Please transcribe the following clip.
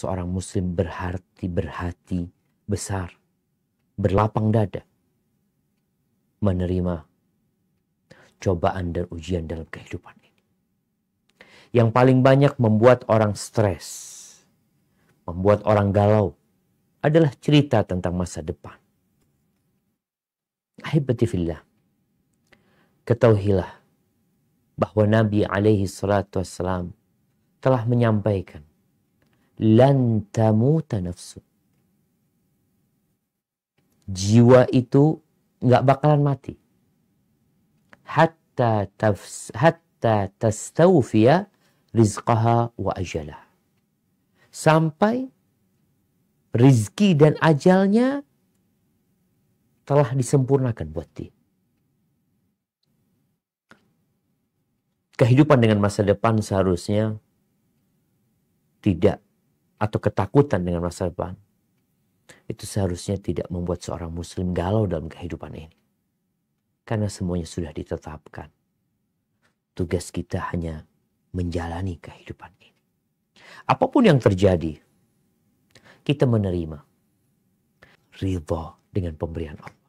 seorang muslim berhati berhati besar, berlapang dada menerima cobaan dan ujian dalam kehidupan ini. Yang paling banyak membuat orang stres, membuat orang galau adalah cerita tentang masa depan. Ahibatifillah. Ketahuilah bahwa Nabi alaihi salatu wassalam telah menyampaikan lan tamuta nafsu. Jiwa itu nggak bakalan mati. Hatta tafs, hatta tastawfiya rizqaha wa ajalah. Sampai rizki dan ajalnya telah disempurnakan buat dia. Kehidupan dengan masa depan seharusnya tidak atau ketakutan dengan masa depan, itu seharusnya tidak membuat seorang muslim galau dalam kehidupan ini. Karena semuanya sudah ditetapkan. Tugas kita hanya menjalani kehidupan ini. Apapun yang terjadi, kita menerima ridho dengan pemberian Allah.